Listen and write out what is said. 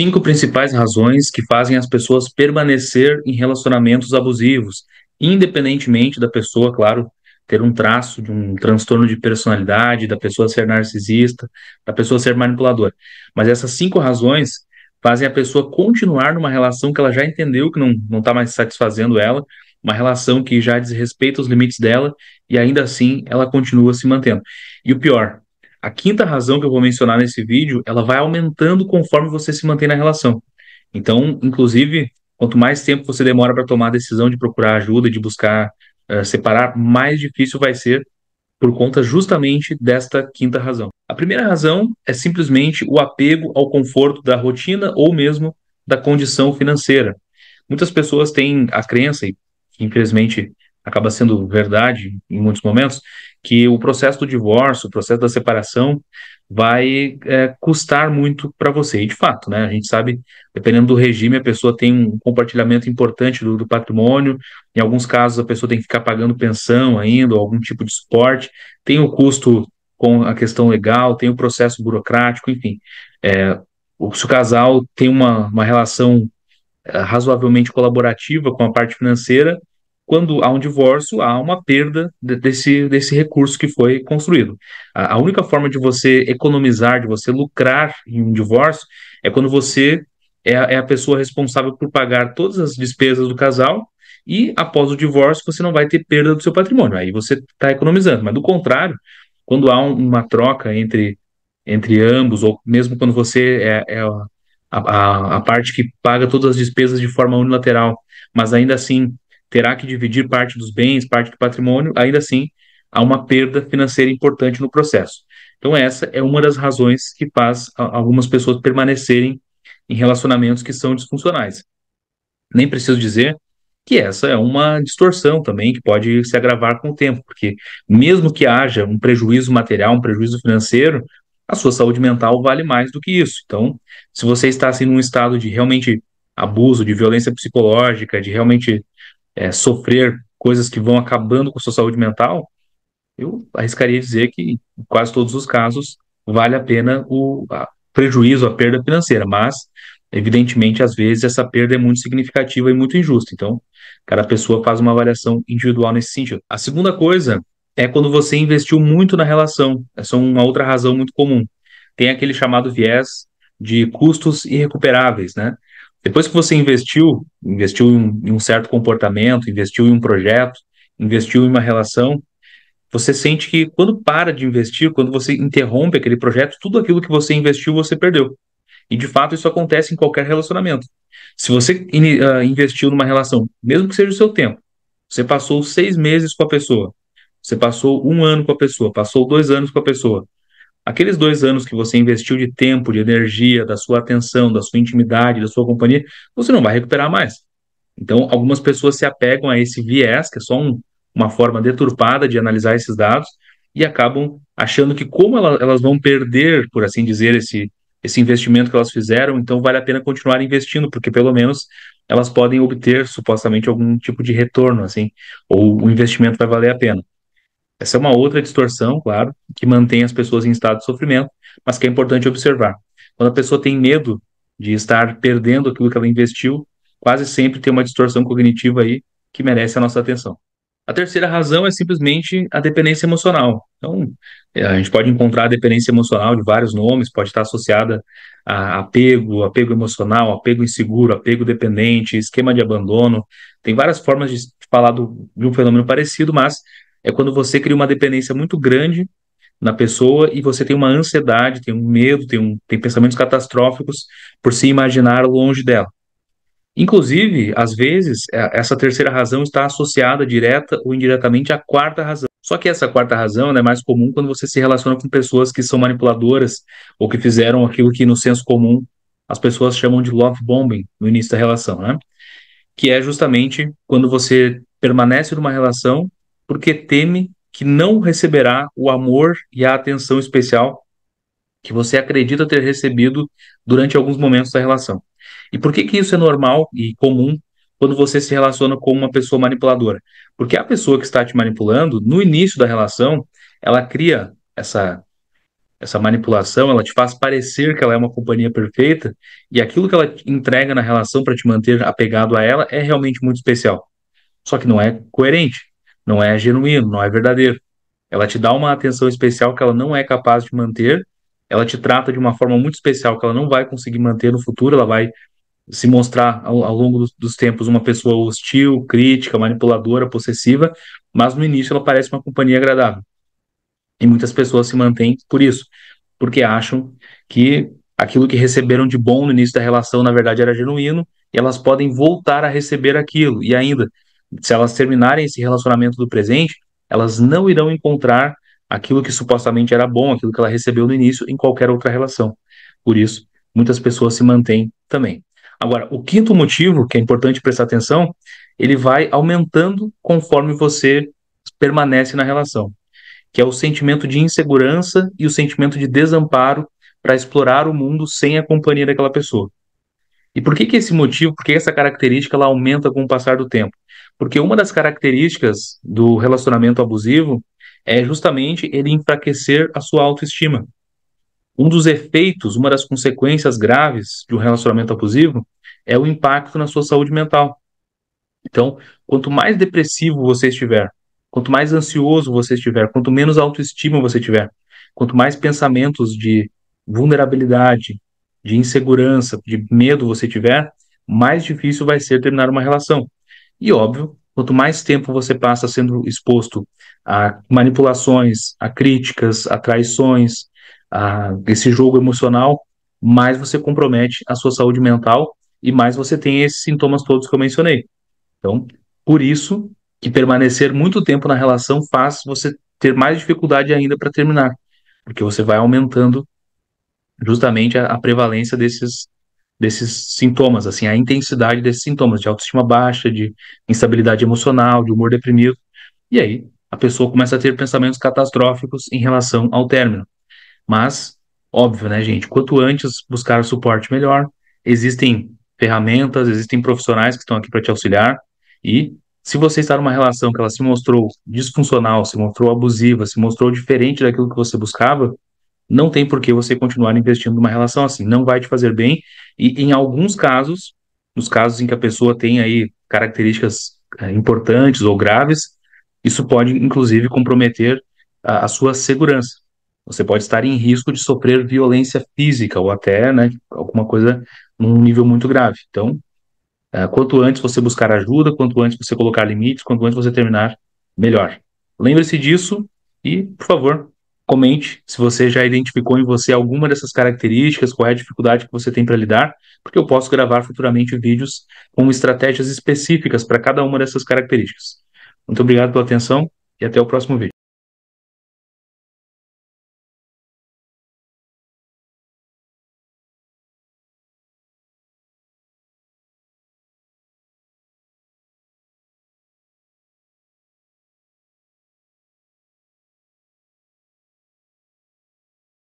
Cinco principais razões que fazem as pessoas permanecer em relacionamentos abusivos, independentemente da pessoa, claro, ter um traço de um transtorno de personalidade, da pessoa ser narcisista, da pessoa ser manipuladora. Mas essas cinco razões fazem a pessoa continuar numa relação que ela já entendeu que não está mais satisfazendo ela, uma relação que já desrespeita os limites dela e ainda assim ela continua se mantendo. E o pior, a quinta razão que eu vou mencionar nesse vídeo, ela vai aumentando conforme você se mantém na relação. Então, inclusive, quanto mais tempo você demora para tomar a decisão de procurar ajuda, de buscar uh, separar, mais difícil vai ser por conta justamente desta quinta razão. A primeira razão é simplesmente o apego ao conforto da rotina ou mesmo da condição financeira. Muitas pessoas têm a crença, e infelizmente acaba sendo verdade em muitos momentos, que o processo do divórcio, o processo da separação, vai é, custar muito para você. E de fato, né? A gente sabe, dependendo do regime, a pessoa tem um compartilhamento importante do, do patrimônio. Em alguns casos, a pessoa tem que ficar pagando pensão ainda, ou algum tipo de suporte. Tem o custo com a questão legal, tem o processo burocrático, enfim. É, se o casal tem uma, uma relação é, razoavelmente colaborativa com a parte financeira, quando há um divórcio, há uma perda de, desse, desse recurso que foi construído. A, a, única forma de você economizar, de você lucrar em um divórcio, é quando você é a, é a pessoa responsável por pagar todas as despesas do casal e após o divórcio você não vai ter perda do seu patrimônio. Aí você está economizando. Mas do contrário, quando há um, uma troca entre, entre ambos, ou mesmo quando você é, é a, a, a parte que paga todas as despesas de forma unilateral, mas ainda assim terá que dividir parte dos bens, parte do patrimônio, ainda assim há uma perda financeira importante no processo. Então, essa é uma das razões que faz algumas pessoas permanecerem em relacionamentos que são disfuncionais. Nem preciso dizer que essa é uma distorção também que pode se agravar com o tempo, porque mesmo que haja um prejuízo material, um prejuízo financeiro, a sua saúde mental vale mais do que isso. Então, se você está assim num estado de realmente abuso, de violência psicológica, de realmente é, sofrer coisas que vão acabando com a sua saúde mental, eu arriscaria dizer que em quase todos os casos vale a pena o a prejuízo, a perda financeira, mas evidentemente às vezes essa perda é muito significativa e muito injusta. Então, cada pessoa faz uma avaliação individual nesse sentido. A segunda coisa é quando você investiu muito na relação. Essa é uma outra razão muito comum. Tem aquele chamado viés de custos irrecuperáveis, né? Depois que você investiu, investiu em um, em um certo comportamento, investiu em um projeto, investiu em uma relação, você sente que quando para de investir, quando você interrompe aquele projeto, tudo aquilo que você investiu, você perdeu. E de fato isso acontece em qualquer relacionamento. Se você uh, investiu numa relação, mesmo que seja o seu tempo, você passou seis meses com a pessoa, você passou um ano com a pessoa, passou dois anos com a pessoa, Aqueles dois anos que você investiu de tempo, de energia, da sua atenção, da sua intimidade, da sua companhia, você não vai recuperar mais. Então, algumas pessoas se apegam a esse viés, que é só um, uma forma deturpada de analisar esses dados, e acabam achando que, como ela, elas vão perder, por assim dizer, esse, esse investimento que elas fizeram, então vale a pena continuar investindo, porque pelo menos elas podem obter supostamente algum tipo de retorno, assim, ou o investimento vai valer a pena. Essa é uma outra distorção, claro, que mantém as pessoas em estado de sofrimento, mas que é importante observar. Quando a pessoa tem medo de estar perdendo aquilo que ela investiu, quase sempre tem uma distorção cognitiva aí que merece a nossa atenção. A terceira razão é simplesmente a dependência emocional. Então, é, a gente pode encontrar a dependência emocional de vários nomes, pode estar associada a apego, apego emocional, apego inseguro, apego dependente, esquema de abandono. Tem várias formas de falar do, de um fenômeno parecido, mas é quando você cria uma dependência muito grande na pessoa e você tem uma ansiedade, tem um medo, tem, um, tem pensamentos catastróficos por se imaginar longe dela. Inclusive, às vezes, é, essa terceira razão está associada direta ou indiretamente à quarta razão. Só que essa quarta razão é mais comum quando você se relaciona com pessoas que são manipuladoras ou que fizeram aquilo que, no senso comum, as pessoas chamam de love bombing no início da relação, né? Que é justamente quando você permanece numa relação porque teme que não receberá o amor e a atenção especial que você acredita ter recebido durante alguns momentos da relação. E por que, que isso é normal e comum quando você se relaciona com uma pessoa manipuladora? Porque a pessoa que está te manipulando, no início da relação, ela cria essa essa manipulação, ela te faz parecer que ela é uma companhia perfeita e aquilo que ela entrega na relação para te manter apegado a ela é realmente muito especial. Só que não é coerente não é genuíno, não é verdadeiro. Ela te dá uma atenção especial que ela não é capaz de manter, ela te trata de uma forma muito especial que ela não vai conseguir manter no futuro, ela vai se mostrar ao, ao longo dos, dos, tempos uma pessoa hostil, crítica, manipuladora, possessiva, mas no início ela parece uma companhia agradável. E muitas pessoas se mantêm por isso, porque acham que aquilo que receberam de bom no início da relação, na verdade, era genuíno, e elas podem voltar a receber aquilo. E ainda, se elas terminarem esse relacionamento do presente, elas não irão encontrar aquilo que supostamente era bom, aquilo que ela recebeu no início, em qualquer outra relação. Por isso, muitas pessoas se mantêm também. Agora, o quinto motivo, que é importante prestar atenção, ele vai aumentando conforme você permanece na relação, que é o sentimento de insegurança e o sentimento de desamparo para explorar o mundo sem a companhia daquela pessoa. E por que, que esse motivo, por que essa característica ela aumenta com o passar do tempo? Porque uma das características do relacionamento abusivo é justamente ele enfraquecer a sua autoestima. Um dos efeitos, uma das consequências graves de um relacionamento abusivo é o impacto na sua saúde mental. Então, quanto mais depressivo você estiver, quanto mais ansioso você estiver, quanto menos autoestima você tiver, quanto mais pensamentos de vulnerabilidade, de insegurança, de medo você tiver, mais difícil vai ser terminar uma relação. E óbvio, quanto mais tempo você passa sendo exposto a manipulações, a críticas, a traições, a esse jogo emocional, mais você compromete a sua saúde mental e mais você tem esses sintomas todos que eu mencionei. Então, por isso que permanecer muito tempo na relação faz você ter mais dificuldade ainda para terminar, porque você vai aumentando justamente a, a prevalência desses, desses sintomas, assim, a intensidade desses sintomas, de autoestima baixa, de instabilidade emocional, de humor deprimido. E aí a pessoa começa a ter pensamentos catastróficos em relação ao término. Mas, óbvio, né, gente? Quanto antes buscar suporte, melhor. Existem ferramentas, existem profissionais que estão aqui para te auxiliar. E se você está numa relação que ela se mostrou disfuncional, se mostrou abusiva, se mostrou diferente daquilo que você buscava, não tem por que você continuar investindo numa relação assim, não vai te fazer bem. E em alguns casos, nos casos em que a pessoa tem aí características é, importantes ou graves, isso pode inclusive comprometer a, a, sua segurança. Você pode estar em risco de sofrer violência física ou até né, alguma coisa num nível muito grave. Então, é, quanto antes você buscar ajuda, quanto antes você colocar limites, quanto antes você terminar, melhor. Lembre-se disso e, por favor, Comente se você já identificou em você alguma dessas características, qual é a dificuldade que você tem para lidar, porque eu posso gravar futuramente vídeos com estratégias específicas para cada uma dessas características. Muito obrigado pela atenção e até o próximo vídeo.